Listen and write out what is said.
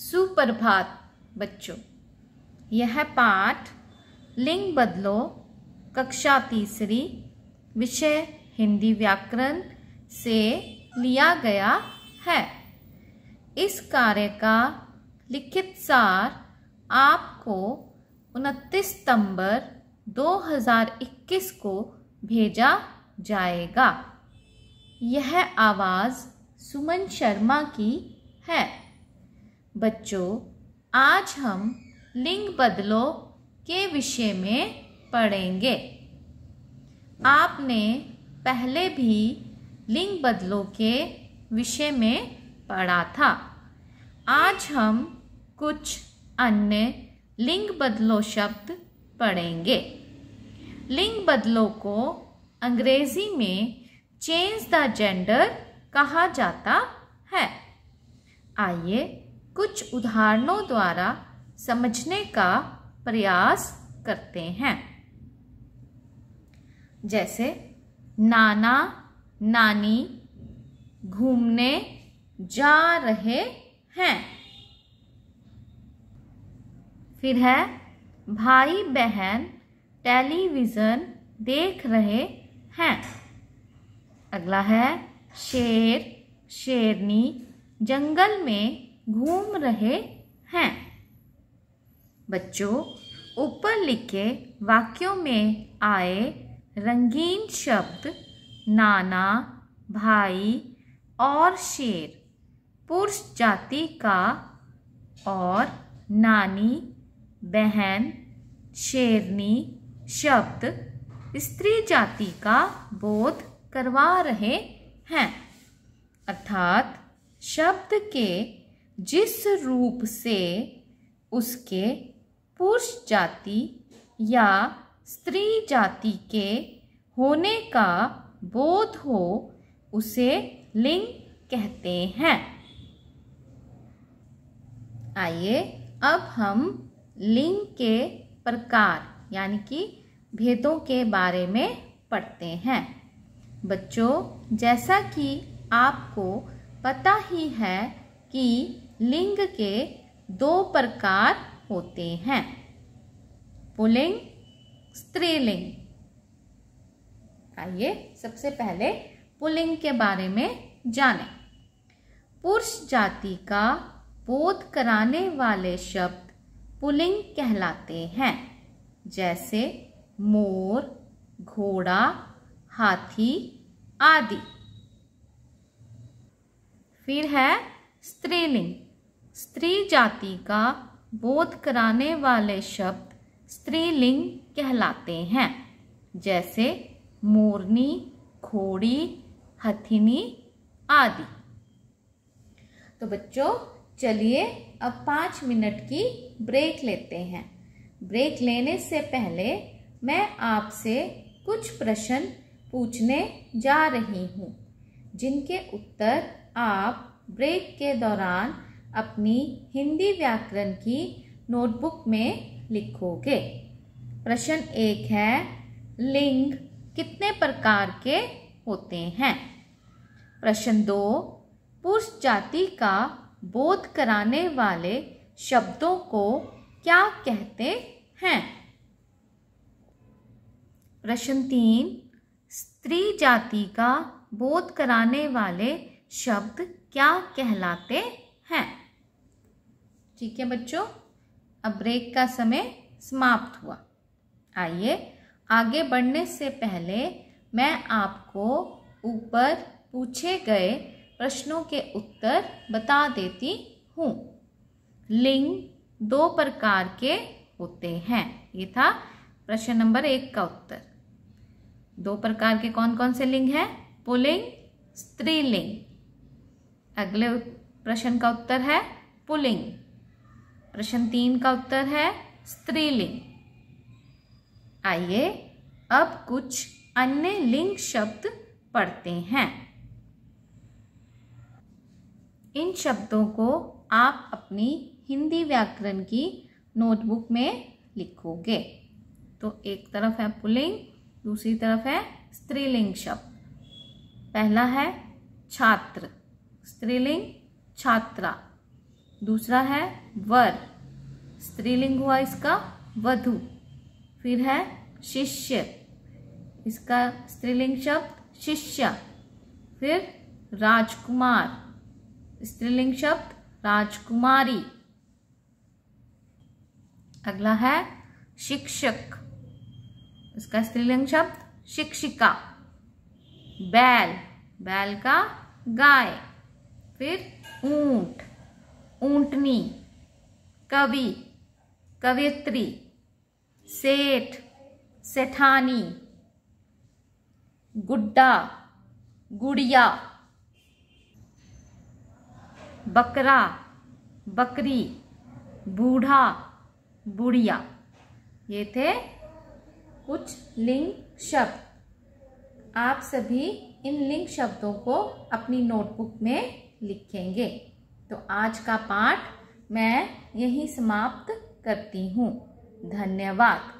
सुप्रभात बच्चों यह पाठ लिंग बदलो कक्षा तीसरी विषय हिंदी व्याकरण से लिया गया है इस कार्य का लिखित सार आपको 29 सितंबर 2021 को भेजा जाएगा यह आवाज़ सुमन शर्मा की है बच्चों आज हम लिंग बदलों के विषय में पढ़ेंगे आपने पहले भी लिंग बदलों के विषय में पढ़ा था आज हम कुछ अन्य लिंग बदलो शब्द पढ़ेंगे लिंग बदलों को अंग्रेजी में चेंज द जेंडर कहा जाता है आइए कुछ उदाहरणों द्वारा समझने का प्रयास करते हैं जैसे नाना नानी घूमने जा रहे हैं फिर है भाई बहन टेलीविज़न देख रहे हैं अगला है शेर शेरनी जंगल में घूम रहे हैं बच्चों ऊपर लिखे वाक्यों में आए रंगीन शब्द नाना भाई और शेर पुरुष जाति का और नानी बहन शेरनी शब्द स्त्री जाति का बोध करवा रहे हैं अर्थात शब्द के जिस रूप से उसके पुरुष जाति या स्त्री जाति के होने का बोध हो उसे लिंग कहते हैं आइए अब हम लिंग के प्रकार यानी कि भेदों के बारे में पढ़ते हैं बच्चों जैसा कि आपको पता ही है कि लिंग के दो प्रकार होते हैं पुलिंग स्त्रीलिंग आइए सबसे पहले पुलिंग के बारे में जानें पुरुष जाति का बोध कराने वाले शब्द पुलिंग कहलाते हैं जैसे मोर घोड़ा हाथी आदि फिर है स्त्रीलिंग स्त्री जाति का बोध कराने वाले शब्द स्त्रीलिंग कहलाते हैं जैसे मोरनी घोड़ी हथिनी आदि तो बच्चों चलिए अब पाँच मिनट की ब्रेक लेते हैं ब्रेक लेने से पहले मैं आपसे कुछ प्रश्न पूछने जा रही हूँ जिनके उत्तर आप ब्रेक के दौरान अपनी हिंदी व्याकरण की नोटबुक में लिखोगे प्रश्न एक है लिंग कितने प्रकार के होते हैं प्रश्न दो पुरुष जाति का बोध कराने वाले शब्दों को क्या कहते हैं प्रश्न तीन स्त्री जाति का बोध कराने वाले शब्द क्या कहलाते हैं ठीक है बच्चों अब ब्रेक का समय समाप्त हुआ आइए आगे बढ़ने से पहले मैं आपको ऊपर पूछे गए प्रश्नों के उत्तर बता देती हूँ लिंग दो प्रकार के होते हैं ये था प्रश्न नंबर एक का उत्तर दो प्रकार के कौन कौन से लिंग हैं पुलिंग स्त्रीलिंग अगले प्रश्न का उत्तर है पुलिंग प्रश्न तीन का उत्तर है स्त्रीलिंग आइए अब कुछ अन्य लिंग शब्द पढ़ते हैं इन शब्दों को आप अपनी हिंदी व्याकरण की नोटबुक में लिखोगे तो एक तरफ है पुलिंग दूसरी तरफ है स्त्रीलिंग शब्द पहला है छात्र स्त्रीलिंग छात्रा दूसरा है वर स्त्रीलिंग हुआ इसका वधु फिर है शिष्य इसका स्त्रीलिंग शब्द शिष्य फिर राजकुमार स्त्रीलिंग शब्द राजकुमारी अगला है शिक्षक इसका स्त्रीलिंग शब्द शिक्षिका बैल बैल का गाय फिर ऊंट ऊंटनी कवि कवित्री सेठ सेठानी गुड्डा गुड़िया बकरा बकरी बूढ़ा बुढ़िया ये थे कुछ लिंग शब्द आप सभी इन लिंग शब्दों को अपनी नोटबुक में लिखेंगे तो आज का पाठ मैं यहीं समाप्त करती हूँ धन्यवाद